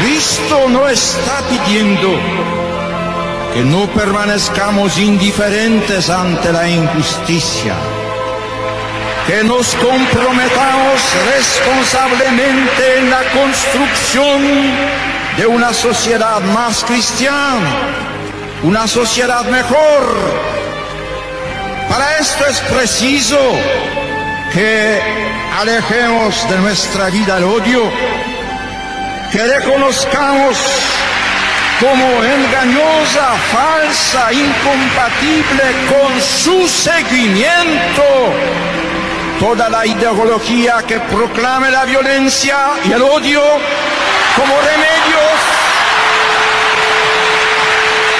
Cristo no está pidiendo que no permanezcamos indiferentes ante la injusticia, que nos comprometamos responsablemente en la construcción de una sociedad más cristiana, una sociedad mejor. Para esto es preciso que alejemos de nuestra vida el odio que reconozcamos como engañosa, falsa, incompatible con su seguimiento toda la ideología que proclame la violencia y el odio como remedios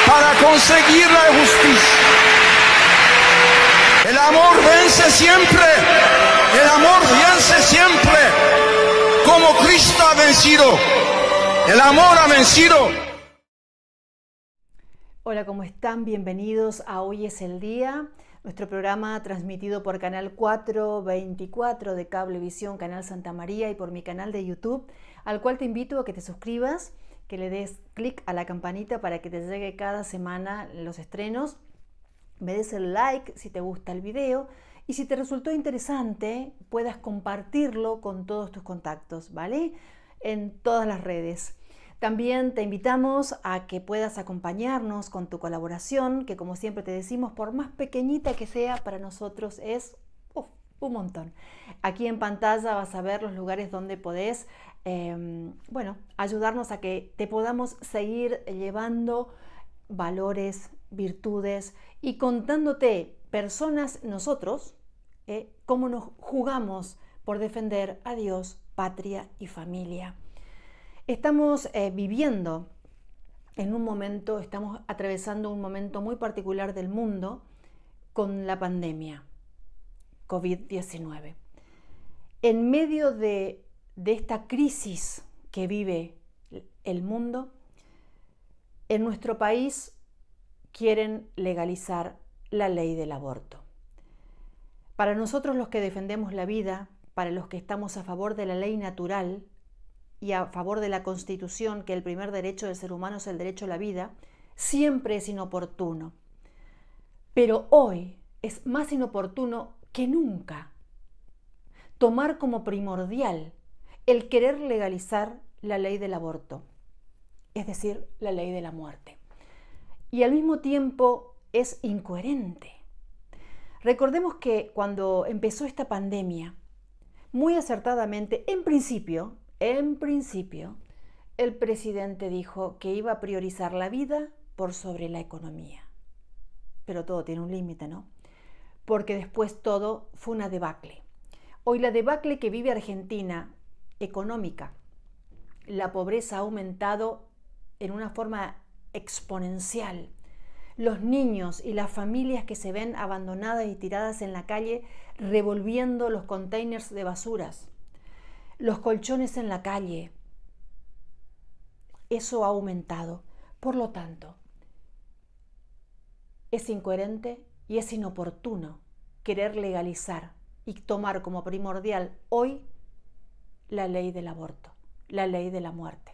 para conseguir la justicia. El amor vence siempre, el amor vence siempre como Cristo ha vencido. El amor ha vencido. Hola, ¿cómo están? Bienvenidos a Hoy es el Día, nuestro programa transmitido por Canal 424 de Cablevisión, Canal Santa María y por mi canal de YouTube, al cual te invito a que te suscribas, que le des clic a la campanita para que te llegue cada semana los estrenos, me des el like si te gusta el video y si te resultó interesante puedas compartirlo con todos tus contactos, ¿vale? En todas las redes. También te invitamos a que puedas acompañarnos con tu colaboración, que como siempre te decimos, por más pequeñita que sea, para nosotros es un montón. Aquí en pantalla vas a ver los lugares donde podés, em, bueno, ayudarnos a que te podamos seguir llevando valores, virtudes y contándote personas, nosotros, eh, cómo nos jugamos por defender a Dios, patria y familia. Estamos eh, viviendo en un momento, estamos atravesando un momento muy particular del mundo con la pandemia COVID-19. En medio de esta crisis que vive el mundo, en nuestro país quieren legalizar la ley del aborto. Para nosotros los que defendemos la vida, para los que estamos a favor de la ley natural y a favor de la Constitución, que el primer derecho del ser humano es el derecho a la vida, siempre es inoportuno. Pero hoy es más inoportuno que nunca tomar como primordial el querer legalizar la ley del aborto, es decir, la ley de la muerte. Y al mismo tiempo es incoherente. Recordemos que cuando empezó esta pandemia, muy acertadamente, en principio, en principio, el presidente dijo que iba a priorizar la vida por sobre la economía. Pero todo tiene un límite, ¿no? Porque después todo fue una debacle. Hoy la debacle que vive Argentina, económica, la pobreza ha aumentado en una forma exponencial los niños y las familias que se ven abandonadas y tiradas en la calle revolviendo los containers de basuras, los colchones en la calle. Eso ha aumentado. Por lo tanto, es incoherente y es inoportuno querer legalizar y tomar como primordial hoy la ley del aborto, la ley de la muerte.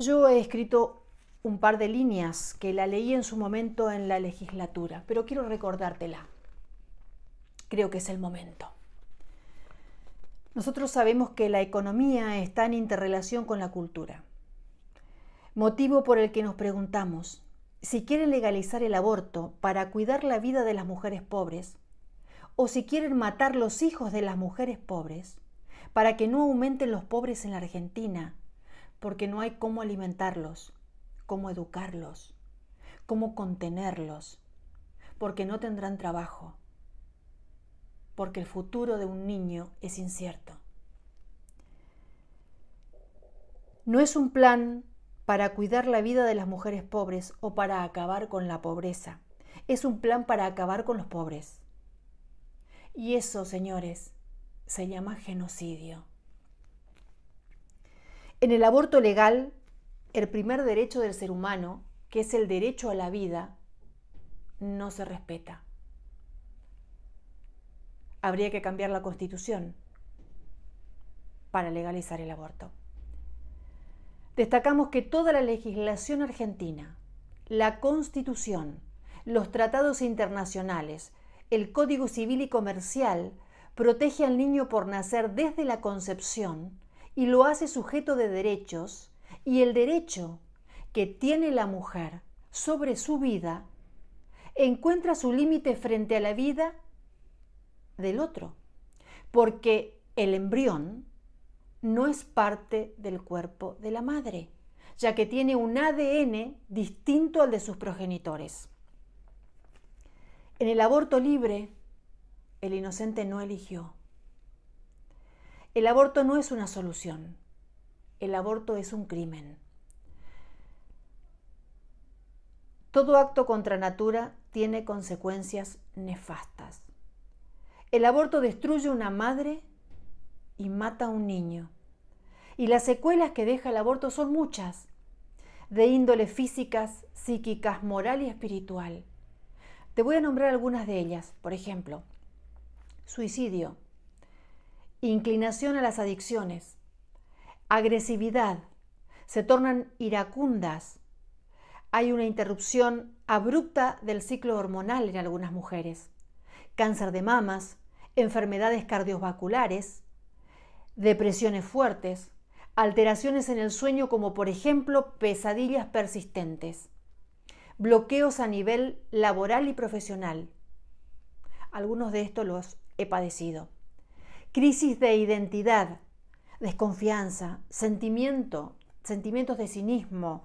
Yo he escrito un par de líneas que la leí en su momento en la legislatura, pero quiero recordártela. Creo que es el momento. Nosotros sabemos que la economía está en interrelación con la cultura, motivo por el que nos preguntamos, si quieren legalizar el aborto para cuidar la vida de las mujeres pobres, o si quieren matar los hijos de las mujeres pobres, para que no aumenten los pobres en la Argentina, porque no hay cómo alimentarlos, cómo educarlos, cómo contenerlos, porque no tendrán trabajo, porque el futuro de un niño es incierto. No es un plan para cuidar la vida de las mujeres pobres o para acabar con la pobreza. Es un plan para acabar con los pobres. Y eso, señores, se llama genocidio. En el aborto legal el primer derecho del ser humano, que es el derecho a la vida, no se respeta. Habría que cambiar la constitución para legalizar el aborto. Destacamos que toda la legislación argentina, la constitución, los tratados internacionales, el Código Civil y Comercial protege al niño por nacer desde la concepción y lo hace sujeto de derechos y el derecho que tiene la mujer sobre su vida encuentra su límite frente a la vida del otro, porque el embrión no es parte del cuerpo de la madre, ya que tiene un ADN distinto al de sus progenitores. En el aborto libre, el inocente no eligió. El aborto no es una solución, el aborto es un crimen. Todo acto contra natura tiene consecuencias nefastas. El aborto destruye una madre y mata a un niño. Y las secuelas que deja el aborto son muchas, de índole físicas, psíquicas, moral y espiritual. Te voy a nombrar algunas de ellas, por ejemplo, suicidio, inclinación a las adicciones, agresividad, se tornan iracundas. Hay una interrupción abrupta del ciclo hormonal en algunas mujeres, cáncer de mamas, enfermedades cardiovasculares, depresiones fuertes, alteraciones en el sueño como por ejemplo pesadillas persistentes, bloqueos a nivel laboral y profesional. Algunos de estos los he padecido. Crisis de identidad, desconfianza, sentimiento, sentimientos de cinismo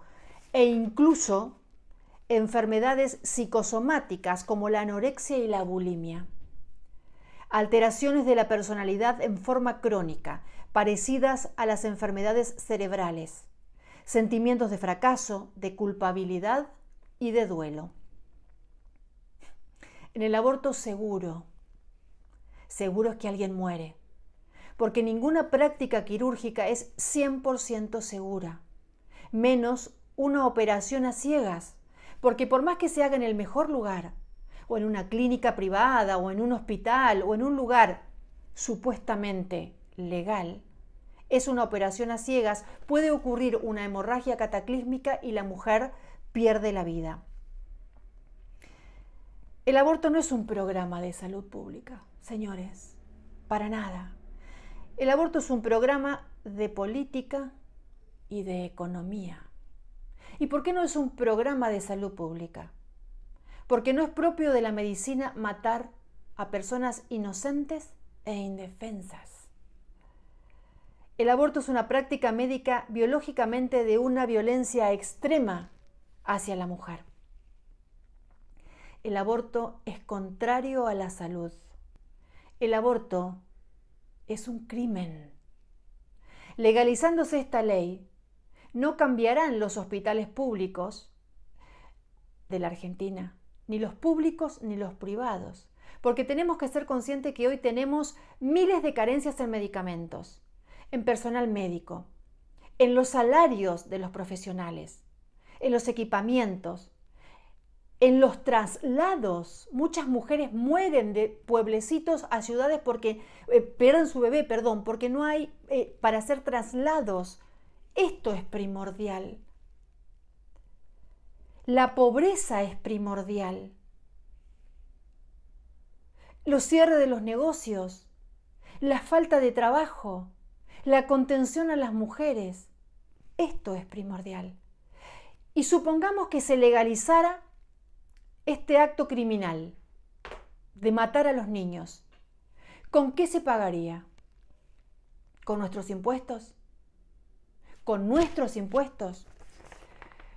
e incluso enfermedades psicosomáticas como la anorexia y la bulimia. Alteraciones de la personalidad en forma crónica, parecidas a las enfermedades cerebrales. Sentimientos de fracaso, de culpabilidad y de duelo. En el aborto seguro, seguro es que alguien muere porque ninguna práctica quirúrgica es 100% segura, menos una operación a ciegas, porque por más que se haga en el mejor lugar, o en una clínica privada, o en un hospital, o en un lugar supuestamente legal, es una operación a ciegas, puede ocurrir una hemorragia cataclísmica y la mujer pierde la vida. El aborto no es un programa de salud pública, señores, para nada. El aborto es un programa de política y de economía. ¿Y por qué no es un programa de salud pública? Porque no es propio de la medicina matar a personas inocentes e indefensas. El aborto es una práctica médica biológicamente de una violencia extrema hacia la mujer. El aborto es contrario a la salud. El aborto es un crimen. Legalizándose esta ley, no cambiarán los hospitales públicos de la Argentina, ni los públicos ni los privados, porque tenemos que ser conscientes que hoy tenemos miles de carencias en medicamentos, en personal médico, en los salarios de los profesionales, en los equipamientos, en los traslados, muchas mujeres mueren de pueblecitos a ciudades porque eh, pierden su bebé, perdón, porque no hay eh, para hacer traslados. Esto es primordial. La pobreza es primordial. Los cierres de los negocios, la falta de trabajo, la contención a las mujeres. Esto es primordial. Y supongamos que se legalizara este acto criminal de matar a los niños, ¿con qué se pagaría? ¿Con nuestros impuestos? ¿Con nuestros impuestos?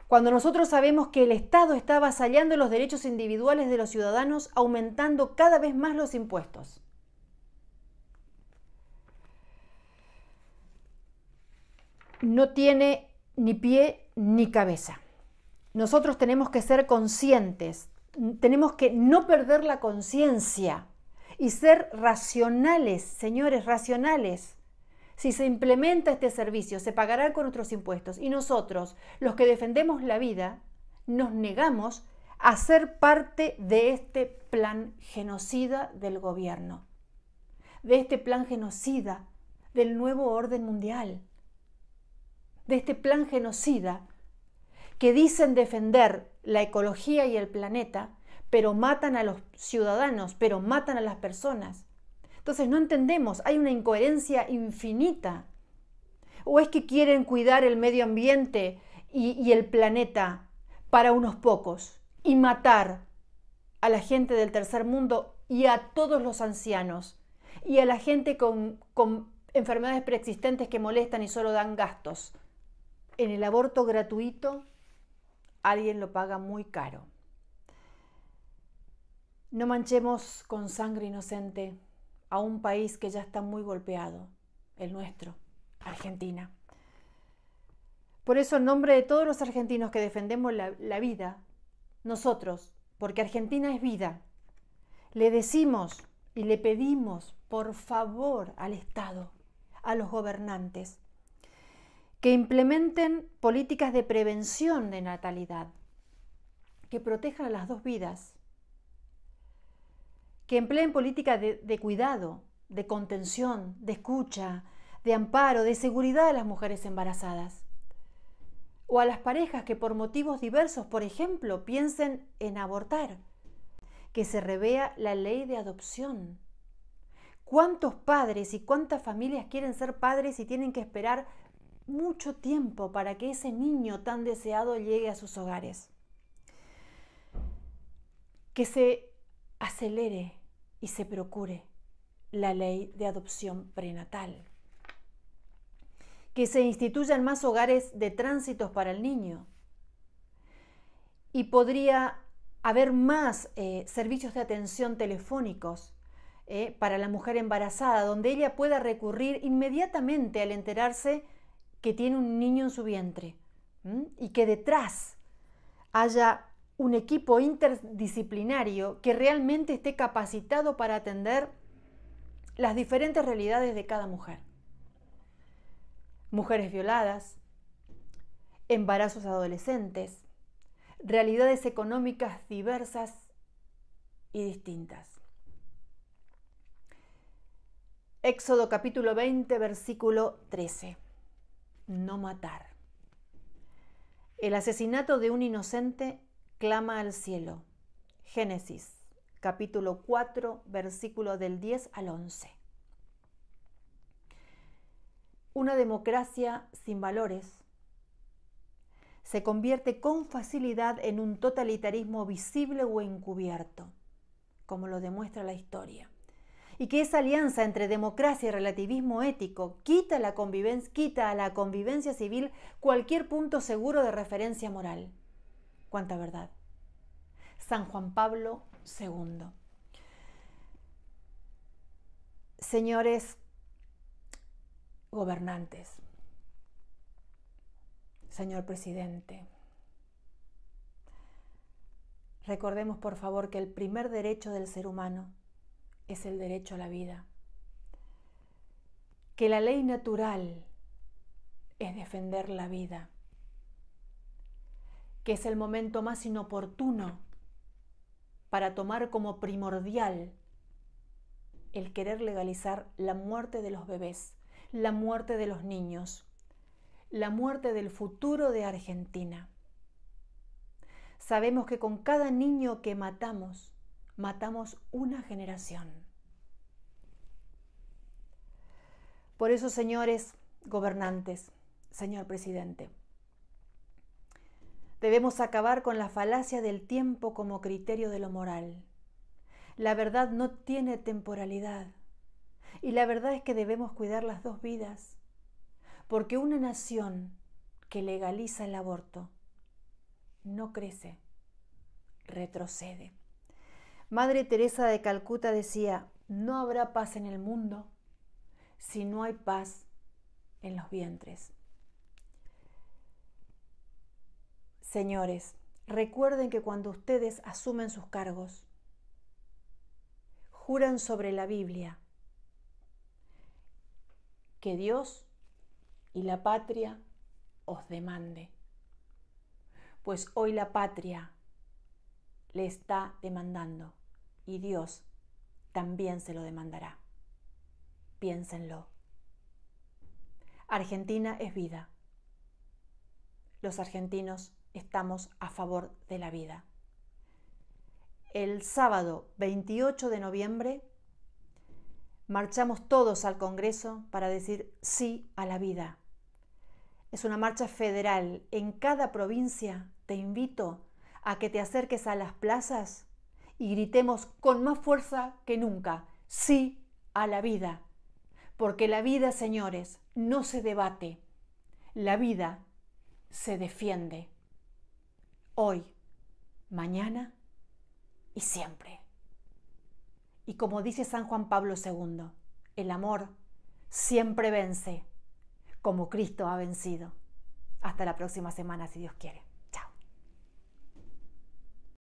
Cuando nosotros sabemos que el Estado está avasallando los derechos individuales de los ciudadanos, aumentando cada vez más los impuestos. No tiene ni pie ni cabeza. Nosotros tenemos que ser conscientes tenemos que no perder la conciencia y ser racionales, señores, racionales. Si se implementa este servicio, se pagará con nuestros impuestos y nosotros, los que defendemos la vida, nos negamos a ser parte de este plan genocida del gobierno, de este plan genocida del nuevo orden mundial, de este plan genocida que dicen defender la ecología y el planeta, pero matan a los ciudadanos, pero matan a las personas. Entonces no entendemos, hay una incoherencia infinita. ¿O es que quieren cuidar el medio ambiente y, el planeta para unos pocos y matar a la gente del tercer mundo y a todos los ancianos y a la gente con, con enfermedades preexistentes que molestan y solo dan gastos? En el aborto gratuito alguien lo paga muy caro. No manchemos con sangre inocente a un país que ya está muy golpeado, el nuestro, Argentina. Por eso, en nombre de todos los argentinos que defendemos la, la vida, nosotros, porque Argentina es vida, le decimos y le pedimos, por favor, al Estado, a los gobernantes, que implementen políticas de prevención de natalidad, que protejan a las dos vidas, que empleen políticas de, cuidado, de contención, de escucha, de amparo, de seguridad a las mujeres embarazadas. O a las parejas que por motivos diversos, por ejemplo, piensen en abortar, que se revea la ley de adopción. ¿Cuántos padres y cuántas familias quieren ser padres y tienen que esperar mucho tiempo para que ese niño tan deseado llegue a sus hogares. Que se acelere y se procure la ley de adopción prenatal. Que se instituyan más hogares de tránsitos para el niño. Y podría haber más eh, servicios de atención telefónicos eh, para la mujer embarazada, donde ella pueda recurrir inmediatamente al enterarse que tiene un niño en su vientre y que detrás haya un equipo interdisciplinario que realmente esté capacitado para atender las diferentes realidades de cada mujer. Mujeres violadas, embarazos adolescentes, realidades económicas diversas y distintas. Éxodo capítulo 20, versículo 13 no matar. El asesinato de un inocente clama al cielo. Génesis, capítulo 4, versículo del 10 al 11. Una democracia sin valores se convierte con facilidad en un totalitarismo visible o encubierto, como lo demuestra la historia y que esa alianza entre democracia y relativismo ético quita, la quita a la convivencia civil cualquier punto seguro de referencia moral. ¿Cuánta verdad? San Juan Pablo II. Señores gobernantes, señor presidente, recordemos por favor que el primer derecho del ser humano es el derecho a la vida. Que la ley natural es defender la vida. Que es el momento más inoportuno para tomar como primordial el querer legalizar la muerte de los bebés, la muerte de los niños, la muerte del futuro de Argentina. Sabemos que con cada niño que matamos, matamos una generación. Por eso, señores gobernantes, señor presidente, debemos acabar con la falacia del tiempo como criterio de lo moral. La verdad no tiene temporalidad. Y la verdad es que debemos cuidar las dos vidas, porque una nación que legaliza el aborto no crece, retrocede. Madre Teresa de Calcuta decía, no habrá paz en el mundo si no hay paz en los vientres. Señores, recuerden que cuando ustedes asumen sus cargos, juran sobre la Biblia que Dios y la patria os demande. Pues hoy la patria le está demandando y Dios también se lo demandará. Piénsenlo. Argentina es vida. Los argentinos estamos a favor de la vida. El sábado 28 de noviembre marchamos todos al Congreso para decir sí a la vida. Es una marcha federal. En cada provincia te invito a que te acerques a las plazas y gritemos con más fuerza que nunca, sí a la vida. Porque la vida, señores, no se debate, la vida se defiende. Hoy, mañana y siempre. Y como dice San Juan Pablo II, el amor siempre vence, como Cristo ha vencido. Hasta la próxima semana, si Dios quiere.